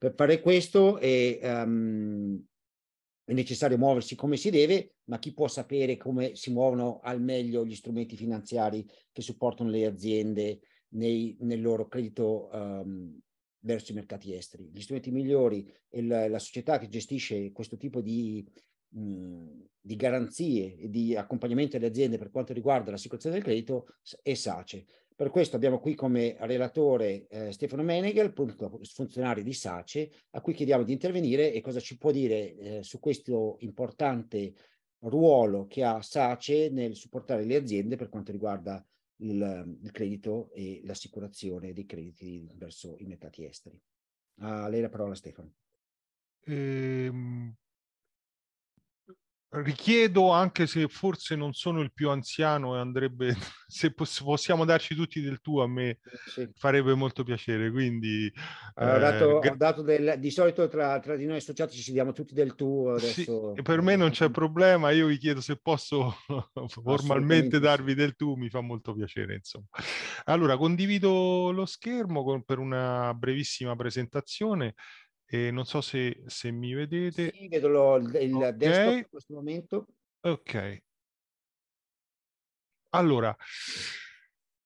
Per fare questo è, um, è necessario muoversi come si deve, ma chi può sapere come si muovono al meglio gli strumenti finanziari che supportano le aziende nei, nel loro credito um, verso i mercati esteri? Gli strumenti migliori e la, la società che gestisce questo tipo di mh, di garanzie e di accompagnamento alle aziende per quanto riguarda l'assicurazione del credito è SACE. Per questo abbiamo qui come relatore eh, Stefano Menegel, funzionario di SACE, a cui chiediamo di intervenire e cosa ci può dire eh, su questo importante ruolo che ha SACE nel supportare le aziende per quanto riguarda il, il credito e l'assicurazione dei crediti verso i mercati esteri. A lei la parola Stefano. Ehm, richiedo anche se forse non sono il più anziano e andrebbe se poss- possiamo darci tutti del tuo a me eh, sì. farebbe molto piacere quindi allora, eh, dato, gra- dato del, di solito tra, tra, di noi associati ci diamo tutti del tuo adesso... sì, per me non c'è eh. problema io vi chiedo se posso formalmente darvi del tu mi fa molto piacere insomma allora condivido lo schermo con, per una brevissima presentazione e non so se, se mi vedete. Sì, vedo il, il okay. desktop in questo momento. Ok. Allora,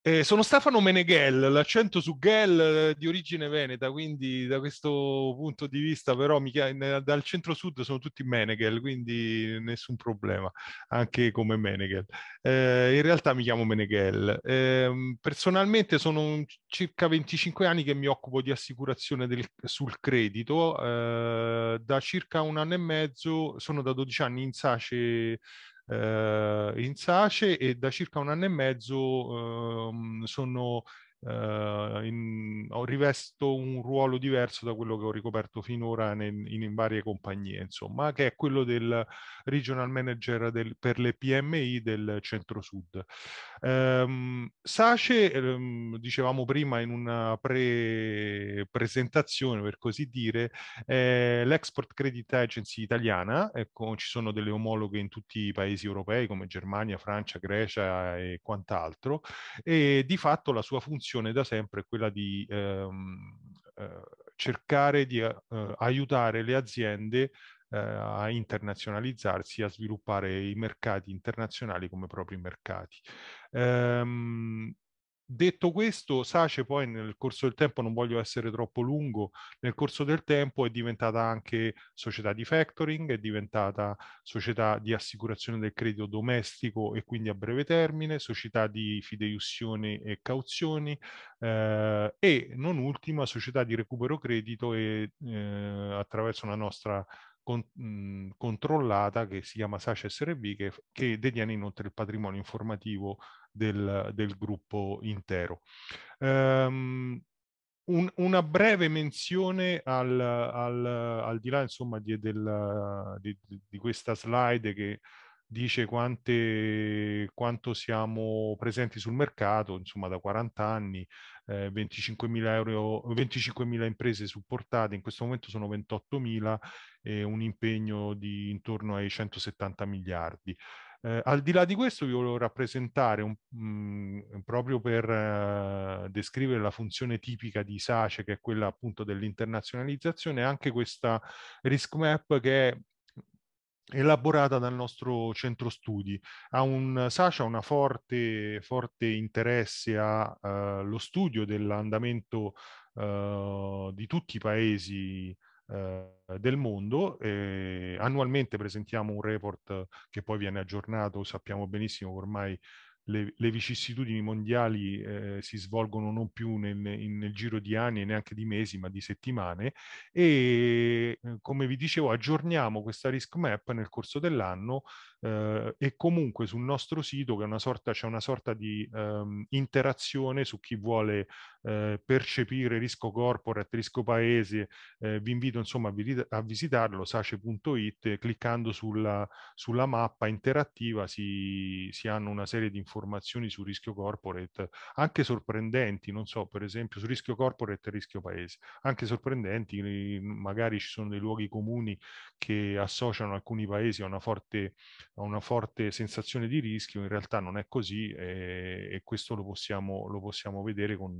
eh, sono Stefano Meneghel, l'accento su Ghel eh, di origine veneta, quindi da questo punto di vista però chiama, dal centro-sud sono tutti Meneghel, quindi nessun problema, anche come Meneghel. Eh, in realtà mi chiamo Meneghel. Eh, personalmente sono circa 25 anni che mi occupo di assicurazione del, sul credito, eh, da circa un anno e mezzo, sono da 12 anni in SACE eh, in SACE e da circa un anno e mezzo ehm, sono eh, in, ho rivesto un ruolo diverso da quello che ho ricoperto finora in, in varie compagnie, insomma, che è quello del regional manager del, per le PMI del centro-sud. Ehm, Sace, ehm, dicevamo prima in una pre-presentazione, per così dire, è l'Export Credit Agency italiana, ecco, ci sono delle omologhe in tutti i paesi europei come Germania, Francia, Grecia e quant'altro, e di fatto la sua funzione missione da sempre è quella di ehm, eh, cercare di eh, eh aiutare le aziende eh, a internazionalizzarsi, a sviluppare i mercati internazionali come propri mercati. Ehm, Detto questo, Sace poi nel corso del tempo, non voglio essere troppo lungo, nel corso del tempo è diventata anche società di factoring, è diventata società di assicurazione del credito domestico e quindi a breve termine, società di fideiussioni e cauzioni eh, e non ultima società di recupero credito e eh, attraverso una nostra con, mh, controllata che si chiama Sace SRB che, che detiene inoltre il patrimonio informativo del, del gruppo intero. Um, un, una breve menzione al, al, al di là insomma, di, del, di, di, questa slide che dice quante, quanto siamo presenti sul mercato, insomma da 40 anni, eh, 25.000, euro, imprese supportate, in questo momento sono 28.000 e eh, un impegno di intorno ai 170 miliardi. Eh, al di là di questo vi volevo rappresentare, un, mh, mhmm, proprio per eh, descrivere la funzione tipica di SACE, che è quella appunto dell'internazionalizzazione, anche questa risk map che è elaborata dal nostro centro studi. Ha un, SACE ha un forte, forte, interesse allo eh, studio dell'andamento eh, di tutti i paesi eh, del mondo. E annualmente presentiamo un report che poi viene aggiornato, sappiamo benissimo che ormai le, le vicissitudini mondiali eh, si svolgono non più nel, nel, giro di anni e neanche di mesi, ma di settimane e eh, come vi dicevo aggiorniamo questa risk map nel corso dell'anno eh, e comunque sul nostro sito che una sorta, c'è una sorta di ehm, interazione su chi vuole eh, percepire rischio corporate, rischio paese, eh, vi invito insomma a, vi, a visitarlo, sace.it, cliccando sulla, sulla mappa interattiva si, si, hanno una serie di informazioni su rischio corporate, anche sorprendenti, non so, per esempio su rischio corporate e rischio paese, anche sorprendenti, magari ci sono dei luoghi comuni che associano alcuni paesi a una forte a una forte sensazione di rischio, in realtà non è così eh, e questo lo possiamo, lo possiamo vedere con,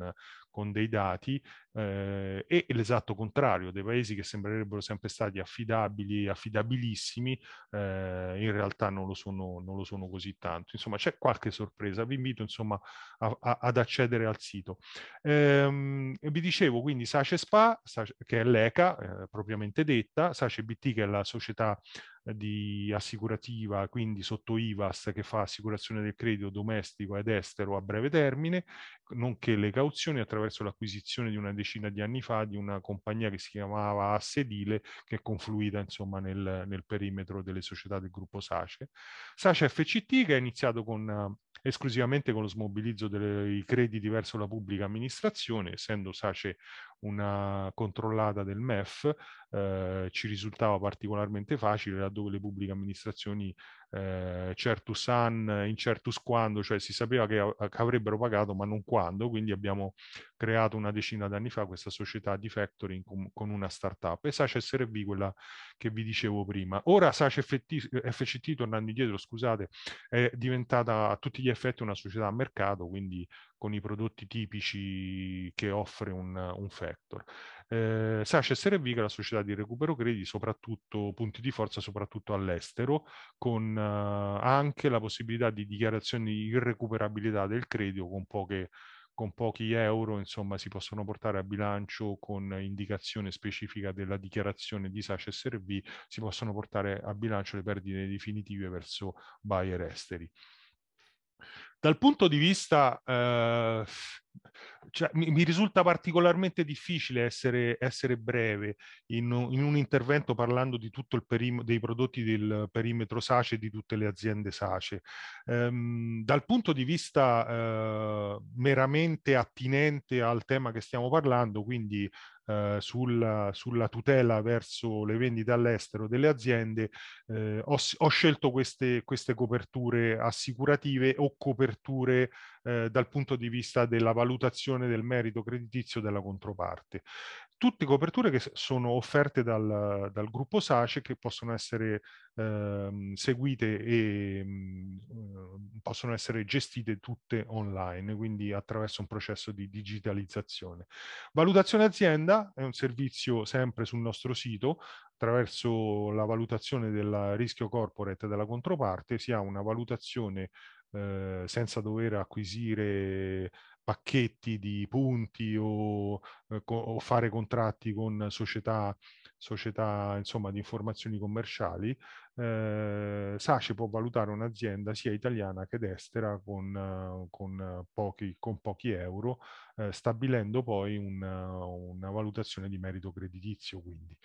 con, dei dati eh, e l'esatto contrario dei paesi che sembrerebbero sempre stati affidabili, affidabilissimi, eh, in realtà non lo, sono, non lo, sono, così tanto. Insomma c'è qualche sorpresa, vi invito insomma a, a, ad accedere al sito. Ehm, vi dicevo quindi Sace Spa, Sace, che è l'ECA eh, propriamente detta, Sace BT che è la società di assicurativa, quindi sotto IVAS che fa assicurazione del credito domestico ed estero a breve termine, nonché le cauzioni attraverso l'acquisizione di una decina di anni fa di una compagnia che si chiamava Assedile che è confluita insomma nel, nel perimetro delle società del gruppo SACE. SACE FCT che ha iniziato con esclusivamente con lo smobilizzo dei crediti verso la pubblica amministrazione, essendo SACE una controllata del MEF eh, ci risultava particolarmente facile laddove le pubbliche amministrazioni eh, certus an, incertus quando, cioè si sapeva che, che, avrebbero pagato ma non quando, quindi abbiamo creato una decina d'anni fa questa società di factoring con, con una startup e Sace SRB quella che vi dicevo prima. Ora Sace FCT, tornando indietro, scusate, è diventata a tutti gli effetti una società a mercato, quindi con i prodotti tipici che offre un, un factor. Eh, Sasha SRV che è la società di recupero crediti, soprattutto punti di forza, soprattutto all'estero, con eh, anche la possibilità di dichiarazione di irrecuperabilità del credito con poche con pochi euro insomma si possono portare a bilancio con indicazione specifica della dichiarazione di SACE SRV si possono portare a bilancio le perdite definitive verso buyer esteri dal punto di vista, eh, cioè, mi, mi, risulta particolarmente difficile essere, essere breve in, in, un intervento parlando di tutto il perim- dei prodotti del perimetro SACE e di tutte le aziende SACE. Ehm, dal punto di vista eh, meramente attinente al tema che stiamo parlando, quindi eh, sulla, sulla, tutela verso le vendite all'estero delle aziende, eh, ho, ho, scelto queste, queste coperture assicurative o coperture eh, dal punto di vista della valutazione del merito creditizio della controparte. Tutte coperture che sono offerte dal, dal gruppo SACE che possono essere eh, seguite e mh, mm, possono essere gestite tutte online, quindi attraverso un processo di digitalizzazione. Valutazione azienda è un servizio sempre sul nostro sito, attraverso la valutazione del rischio corporate della controparte si ha una valutazione eh, senza dover acquisire pacchetti di punti o, eh, co- o fare contratti con società, società insomma, di informazioni commerciali, eh, Sace può valutare un'azienda sia italiana che estera con, con, pochi, con pochi, euro, eh, stabilendo poi una, una, valutazione di merito creditizio. Quindi.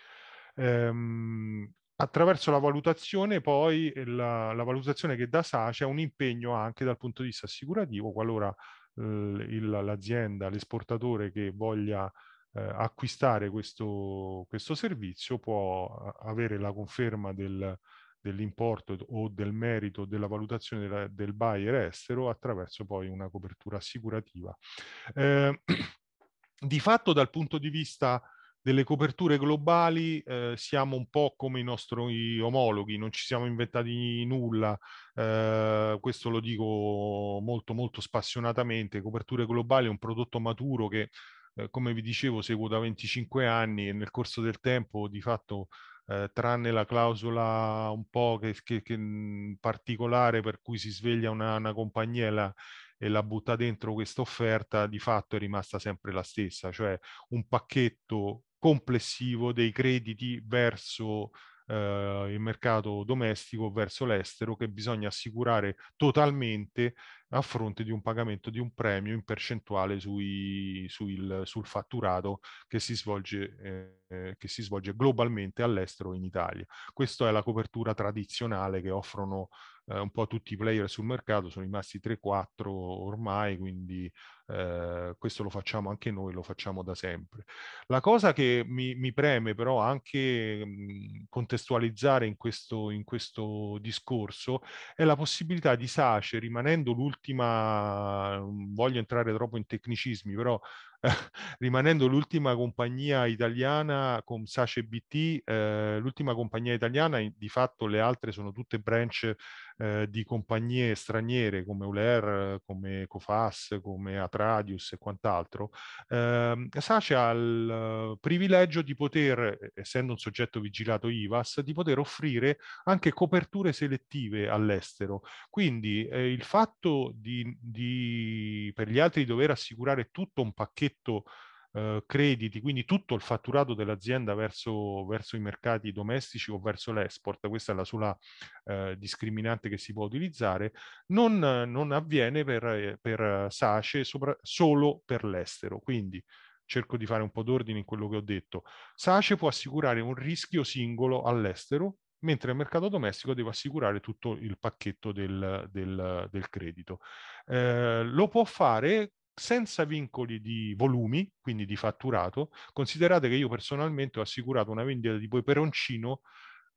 Ehm, attraverso la valutazione poi la, la valutazione che da SACE ha un impegno anche dal punto di vista assicurativo qualora eh, l'azienda, l'esportatore che voglia eh, acquistare questo, questo, servizio può avere la conferma del, dell'importo o del merito della valutazione della, del buyer estero attraverso poi una copertura assicurativa. Eh, di fatto dal punto di vista delle coperture globali eh, siamo un po' come i nostri omologhi, non ci siamo inventati nulla, eh, questo lo dico molto molto spassionatamente, coperture globali è un prodotto maturo che eh, come vi dicevo seguo da 25 anni e nel corso del tempo di fatto eh, tranne la clausola un po' che, che, che particolare per cui si sveglia una, una compagnia e la butta dentro questa offerta, di fatto è rimasta sempre la stessa, cioè un pacchetto complessivo dei crediti verso eh, il mercato domestico, verso l'estero, che bisogna assicurare totalmente a fronte di un pagamento di un premio in percentuale sui, sul, sul, fatturato che si, svolge, eh, che si svolge globalmente all'estero in Italia. Questa è la copertura tradizionale che offrono eh, un po' tutti i player sul mercato, sono rimasti 3-4 ormai, quindi Ehm, questo lo facciamo anche noi, lo facciamo da sempre. La cosa che mi, mi preme però anche mh, mhmm, contestualizzare in questo, in questo, discorso è la possibilità di SACE, rimanendo l'ultima, non voglio entrare troppo in tecnicismi, però eh, rimanendo l'ultima compagnia italiana con SACE BT, eh, l'ultima compagnia italiana, di fatto le altre sono tutte branch ehm, di compagnie straniere come Uler, come Cofas, come Atra Tradius e quant'altro, eh, SACE ha il eh, privilegio di poter, essendo un soggetto vigilato IVAS, di poter offrire anche coperture selettive all'estero. Quindi eh, il fatto di, di, per gli altri dover assicurare tutto un pacchetto eh, crediti, quindi tutto il fatturato dell'azienda verso, verso, i mercati domestici o verso l'export, questa è la sola eh, discriminante che si può utilizzare, non, non avviene per, eh, per SACE sopra, solo per l'estero. Quindi cerco di fare un po' d'ordine in quello che ho detto. SACE può assicurare un rischio singolo all'estero, mentre al mercato domestico devo assicurare tutto il pacchetto del, del, del credito. Eh, lo può fare senza vincoli di volumi, quindi di fatturato, considerate che io personalmente ho assicurato una vendita di peperoncino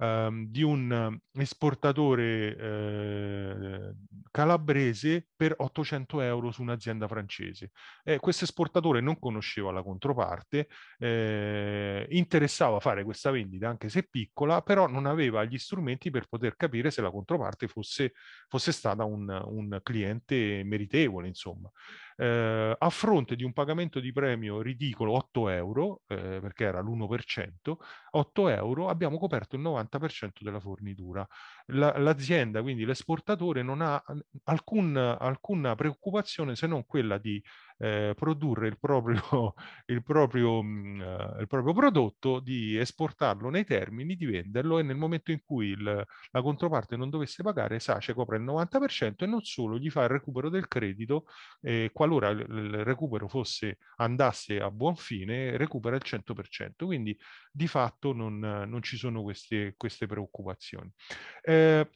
ehm, di un esportatore eh, calabrese per 800 euro su un'azienda francese. Eh, questo esportatore non conosceva la controparte, eh, interessava fare questa vendita anche se piccola, però non aveva gli strumenti per poter capire se la controparte fosse, fosse stata un, un, cliente meritevole, insomma. Eh, a fronte di un pagamento di premio ridicolo 8 euro, eh, perché era l'1%, 8 euro abbiamo coperto il 90% 50% della fornitura. La, l'azienda, quindi l'esportatore, non ha alcun, alcuna preoccupazione se non quella di eh, produrre il proprio, il, proprio, mh, mm, eh, il proprio, prodotto, di esportarlo nei termini, di venderlo e nel momento in cui il, la controparte non dovesse pagare, Sace copre il 90% e non solo gli fa il recupero del credito, e qualora il, il recupero fosse, andasse a buon fine, recupera il 100%. Quindi di fatto non, non ci sono queste, queste preoccupazioni. Eh,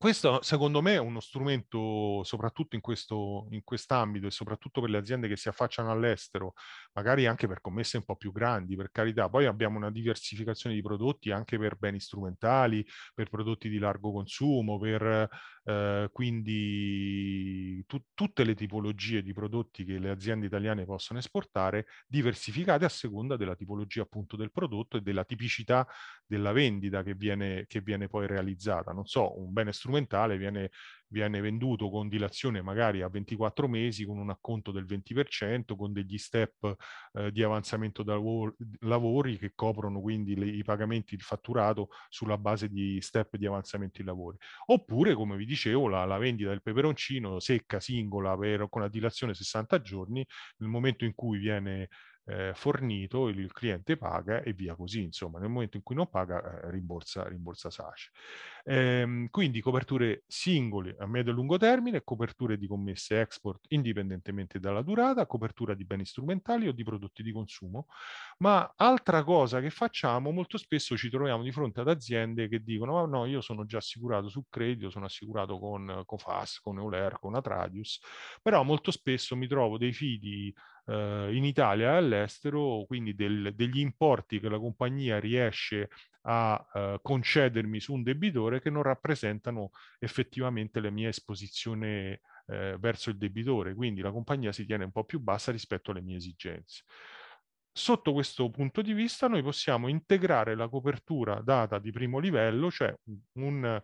questo secondo me è uno strumento, soprattutto in, questo, in quest'ambito e soprattutto per le aziende che si affacciano all'estero, magari anche per commesse un po' più grandi, per carità. Poi abbiamo una diversificazione di prodotti anche per beni strumentali, per prodotti di largo consumo, per eh, quindi tu, tutte le tipologie di prodotti che le aziende italiane possono esportare, diversificate a seconda della tipologia appunto del prodotto e della tipicità della vendita che viene, che viene poi realizzata. Non so, un bene strumentale strumentale viene, viene venduto con dilazione magari a 24 mesi, con un acconto del 20%, con degli step eh, di avanzamento da lavori che coprono quindi le, i pagamenti, il fatturato sulla base di step di avanzamento di lavori. Oppure, come vi dicevo, la, la vendita del peperoncino secca, singola, per, con la dilazione 60 giorni, nel momento in cui viene eh, fornito, il, cliente paga e via così, insomma, nel momento in cui non paga eh, rimborsa, rimborsa SACE. Ehm, quindi coperture singole a medio e lungo termine, coperture di commesse export indipendentemente dalla durata, copertura di beni strumentali o di prodotti di consumo. Ma altra cosa che facciamo, molto spesso ci troviamo di fronte ad aziende che dicono ma no, io sono già assicurato su credito, sono assicurato con Cofas, con Euler, con Atradius, però molto spesso mi trovo dei fidi eh, in Italia e all'estero, quindi del, degli importi che la compagnia riesce a eh, concedermi su un debitore che non rappresentano effettivamente la mia esposizione eh, verso il debitore, quindi la compagnia si tiene un po' più bassa rispetto alle mie esigenze. Sotto questo punto di vista noi possiamo integrare la copertura data di primo livello, cioè un,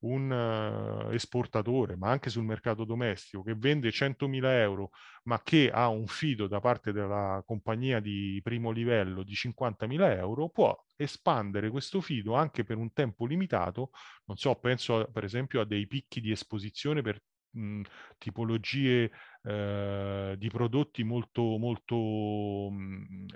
un uh, esportatore, ma anche sul mercato domestico, che vende 100.000 euro, ma che ha un fido da parte della compagnia di primo livello di 50.000 euro, può espandere questo fido anche per un tempo limitato. Non so, penso a, per esempio a dei picchi di esposizione per mh, tipologie eh, di prodotti molto, molto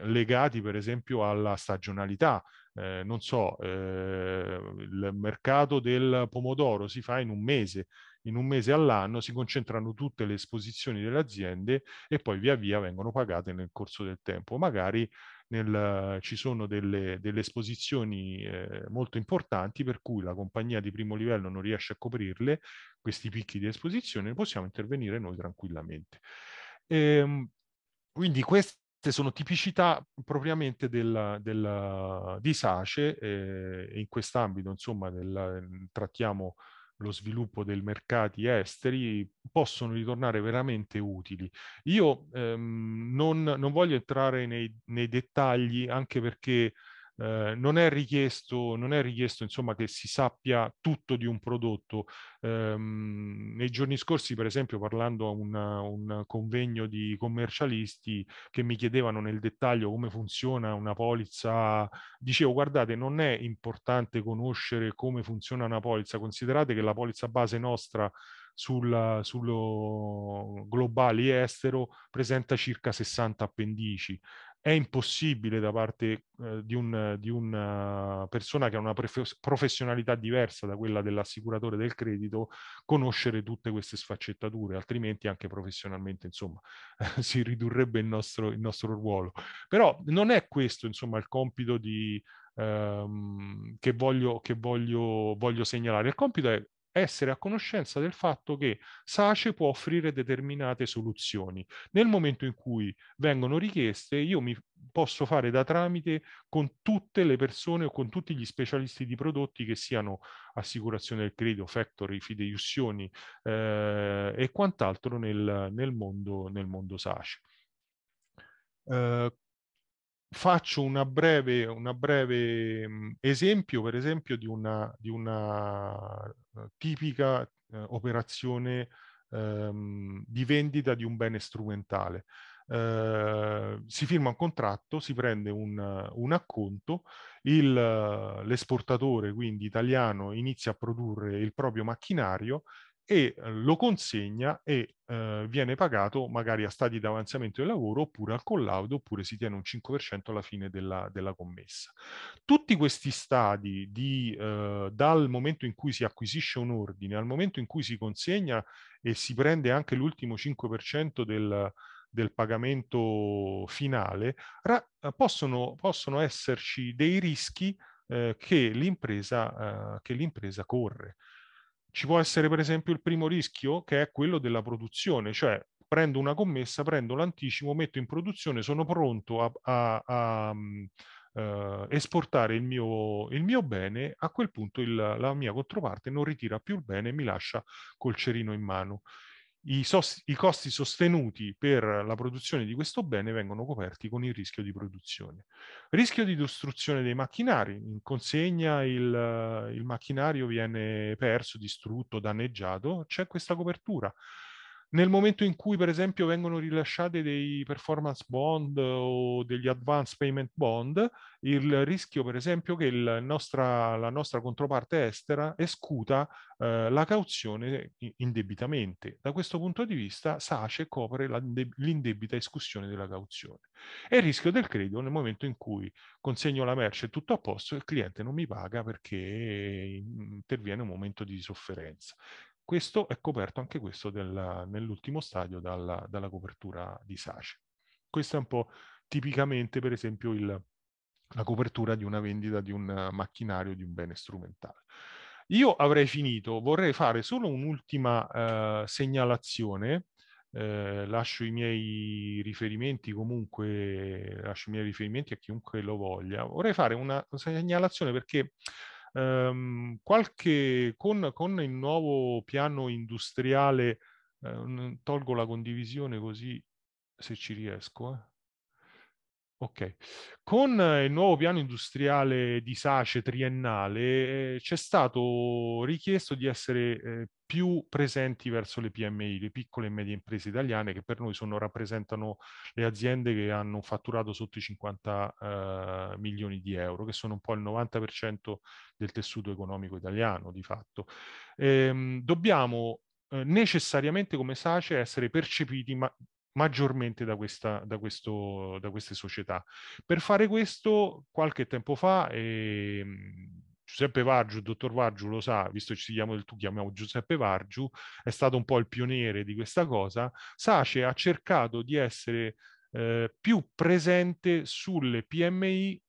legati per esempio alla stagionalità eh, non so, eh, il mercato del pomodoro si fa in un mese, in un mese all'anno si concentrano tutte le esposizioni delle aziende e poi via via vengono pagate nel corso del tempo. Magari nel, ci sono delle, delle esposizioni eh, molto importanti per cui la compagnia di primo livello non riesce a coprirle, questi picchi di esposizione, possiamo intervenire noi tranquillamente. E, ehm, quindi questa sono tipicità propriamente del, del, di SACE eh, in quest'ambito insomma del, mm, trattiamo lo sviluppo dei mercati esteri possono ritornare veramente utili. Io ehm, non, non, voglio entrare nei, nei dettagli anche perché eh, non è richiesto, non è richiesto insomma, che si sappia tutto di un prodotto. Ehm, nei giorni scorsi, per esempio, parlando a un, un, convegno di commercialisti che mi chiedevano nel dettaglio come funziona una polizza, dicevo guardate, non è importante conoscere come funziona una polizza, considerate che la polizza base nostra sul, sullo globale estero presenta circa 60 appendici è impossibile da parte eh, di, un, di, una eh, persona che ha una pref- professionalità diversa da quella dell'assicuratore del credito conoscere tutte queste sfaccettature, altrimenti anche professionalmente insomma si ridurrebbe il nostro, il nostro, ruolo. Però non è questo insomma il compito di, ehm, che, voglio, che voglio, voglio segnalare, il compito è essere a conoscenza del fatto che SACE può offrire determinate soluzioni. Nel momento in cui vengono richieste, io mi posso fare da tramite con tutte le persone o con tutti gli specialisti di prodotti che siano assicurazione del credito, factory, fideiussioni eh, e quant'altro nel, nel, mondo, nel mondo SACE. Eh, Faccio una breve, una breve mhmm, esempio, per esempio, di una, di una eh, tipica eh, operazione ehm, di vendita di un bene strumentale. Eh, si firma un contratto, si prende un, un acconto, il, l'esportatore, quindi italiano, inizia a produrre il proprio macchinario e eh, lo consegna e eh, viene pagato magari a stadi di avanzamento del lavoro oppure al collaudo oppure si tiene un 5% alla fine della, della, commessa. Tutti questi stadi di, eh, dal momento in cui si acquisisce un ordine al momento in cui si consegna e si prende anche l'ultimo 5% del, del pagamento finale, ra- eh, possono, possono, esserci dei rischi eh, che, l'impresa, eh, che l'impresa corre ci può essere per esempio il primo rischio che è quello della produzione, cioè prendo una commessa, prendo l'anticipo, metto in produzione, sono pronto a, a, a uh, esportare il mio, il mio, bene, a quel punto il, la mia controparte non ritira più il bene e mi lascia col cerino in mano. I, sost- I, costi sostenuti per la produzione di questo bene vengono coperti con il rischio di produzione. Rischio di distruzione dei macchinari. In consegna il, il macchinario viene perso, distrutto, danneggiato. C'è questa copertura nel momento in cui per esempio vengono rilasciate dei performance bond o degli advance payment bond, il rischio per esempio che nostra, la nostra controparte estera escuta eh, la cauzione indebitamente. Da questo punto di vista SACE copre l'indebita escussione della cauzione. E il rischio del credito nel momento in cui consegno la merce tutto a posto e il cliente non mi paga perché interviene un momento di sofferenza. Questo è coperto anche questo nell'ultimo stadio dalla, dalla, copertura di Sace. Questo è un po' tipicamente, per esempio, il, la copertura di una vendita di un macchinario, di un bene strumentale. Io avrei finito, vorrei fare solo un'ultima eh, segnalazione. Eh, lascio i miei riferimenti comunque, lascio i miei riferimenti a chiunque lo voglia. Vorrei fare una segnalazione perché ehm, qualche, con, con, il nuovo piano industriale, eh, tolgo la condivisione così se ci riesco. Eh. Ok, con il nuovo piano industriale di SACE triennale eh, c'è stato richiesto di essere eh, più presenti verso le PMI, le piccole e medie imprese italiane, che per noi sono, rappresentano le aziende che hanno un fatturato sotto i 50 eh, milioni di euro, che sono un po' il 90% del tessuto economico italiano, di fatto. Ehm, dobbiamo eh, necessariamente come SACE essere percepiti ma maggiormente da, questa, da, questo, da queste società. Per fare questo, qualche tempo fa... Eh, Giuseppe Vargiu, il dottor Vargiu lo sa, visto che ci chiamiamo del tu, chiamiamo Giuseppe Vargiu, è stato un po' il pioniere di questa cosa, Sace ha cercato di essere eh, più presente sulle PMI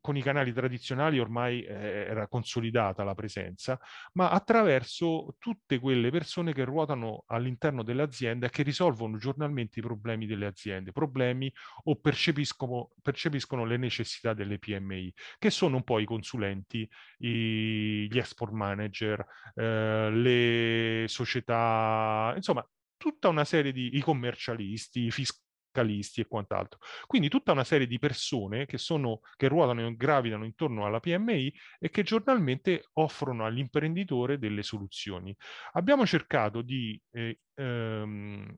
con i canali tradizionali ormai eh, era consolidata la presenza, ma attraverso tutte quelle persone che ruotano all'interno dell'azienda e che risolvono giornalmente i problemi delle aziende, problemi o percepiscono, percepiscono le necessità delle PMI, che sono un po' i consulenti, i, gli export manager, eh, le società, insomma tutta una serie di commercialisti, i fiscali, fiscalisti e quant'altro. Quindi tutta una serie di persone che, sono, che ruotano e gravitano intorno alla PMI e che giornalmente offrono all'imprenditore delle soluzioni. Abbiamo cercato di eh, ehm,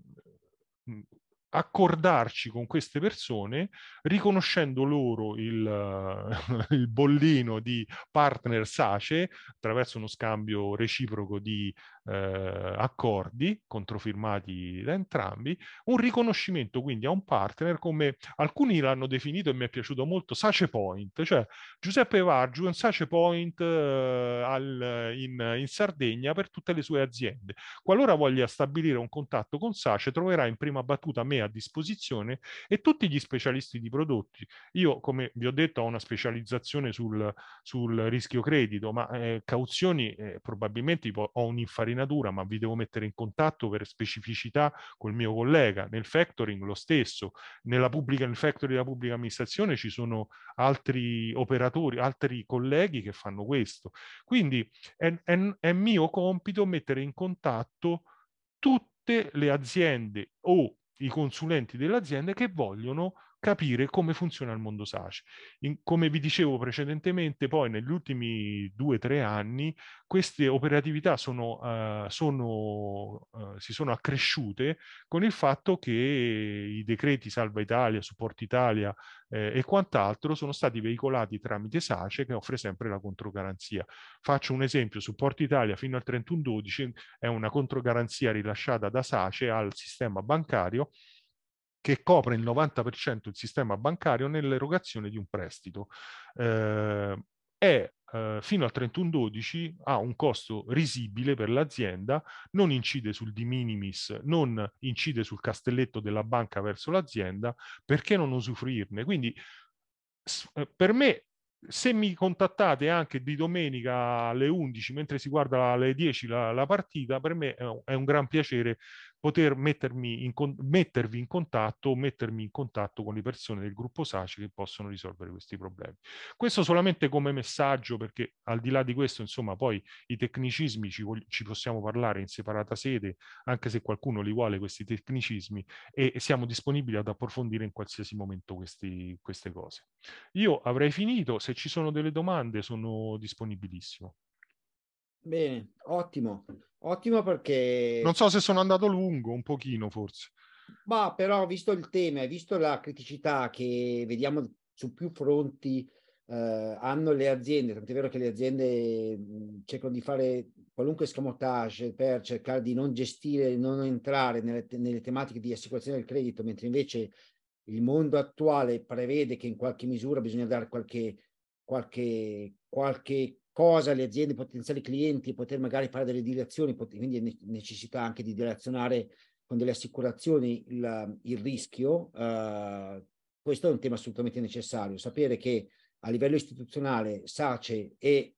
accordarci con queste persone riconoscendo loro il, il, bollino di partner SACE attraverso uno scambio reciproco di eh, accordi controfirmati da entrambi, un riconoscimento quindi a un partner come alcuni l'hanno definito e mi è piaciuto molto sace point, cioè Giuseppe Vargiu è un sace point eh, al, in, in, Sardegna per tutte le sue aziende. Qualora voglia stabilire un contatto con Sace troverà in prima battuta me a disposizione e tutti gli specialisti di prodotti. Io come vi ho detto ho una specializzazione sul, sul rischio credito, ma eh, cauzioni eh, probabilmente ho un'infaricazione infarinatura, ma vi devo mettere in contatto per specificità col mio collega. Nel factoring lo stesso, nella pubblica, nel factory della pubblica amministrazione ci sono altri operatori, altri colleghi che fanno questo. Quindi è, è, è mio compito mettere in contatto tutte le aziende o i consulenti dell'azienda che vogliono capire come funziona il mondo SACE. In, come vi dicevo precedentemente, poi negli ultimi due o tre anni queste operatività sono, uh, sono, uh, si sono accresciute con il fatto che i decreti Salva Italia, Supporto Italia eh, e quant'altro sono stati veicolati tramite SACE che offre sempre la controgaranzia. Faccio un esempio, Supporto Italia fino al 31-12 è una controgaranzia rilasciata da SACE al sistema bancario che copre il 90% il sistema bancario nell'erogazione di un prestito. Eh, è eh, fino al 31-12 ha un costo risibile per l'azienda, non incide sul di minimis, non incide sul castelletto della banca verso l'azienda, perché non usufruirne? Quindi eh, per me se mi contattate anche di domenica alle 11 mentre si guarda alle 10 la, la partita, per me è un gran piacere poter mettermi in mettervi in contatto o mettermi in contatto con le persone del gruppo SACI che possono risolvere questi problemi. Questo solamente come messaggio perché al di là di questo insomma poi i tecnicismi ci, ci possiamo parlare in separata sede anche se qualcuno li vuole questi tecnicismi e, e siamo disponibili ad approfondire in qualsiasi momento questi, queste cose. Io avrei finito, se ci sono delle domande sono disponibilissimo. Bene, ottimo. Ottimo perché... Non so se sono andato lungo, un pochino forse. Ma però, visto il tema e visto la criticità che vediamo su più fronti eh, hanno le aziende, tant'è vero che le aziende cercano di fare qualunque scamotage per cercare di non gestire, non entrare nelle, nelle tematiche di assicurazione del credito, mentre invece il mondo attuale prevede che in qualche misura bisogna dare qualche, qualche, qualche cosa le aziende, i potenziali clienti, poter magari fare delle dilazioni, pot- quindi necessità anche di dilazionare con delle assicurazioni il, il rischio, eh, questo è un tema assolutamente necessario. Sapere che a livello istituzionale SACE è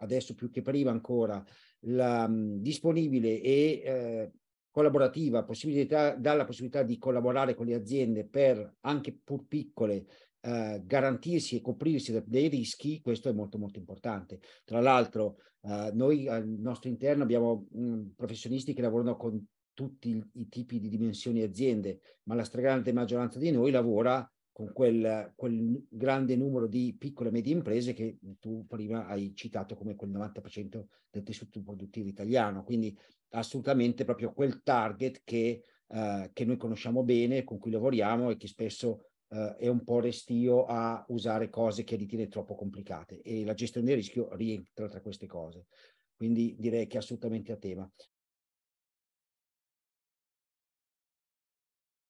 adesso più che prima ancora la, mh, mm, disponibile e eh, collaborativa, possibilità, dà la possibilità di collaborare con le aziende per anche pur piccole eh, garantirsi e coprirsi dei rischi, questo è molto molto importante. Tra l'altro eh, noi al nostro interno abbiamo mh, mm, professionisti che lavorano con tutti i tipi di dimensioni aziende, ma la stragrande maggioranza di noi lavora con quel, quel, grande numero di piccole e medie imprese che tu prima hai citato come quel 90% del tessuto produttivo italiano. Quindi assolutamente proprio quel target che, eh, che noi conosciamo bene, con cui lavoriamo e che spesso eh, è un po' restio a usare cose che ritiene troppo complicate e la gestione del rischio rientra tra queste cose. Quindi direi che è assolutamente a tema.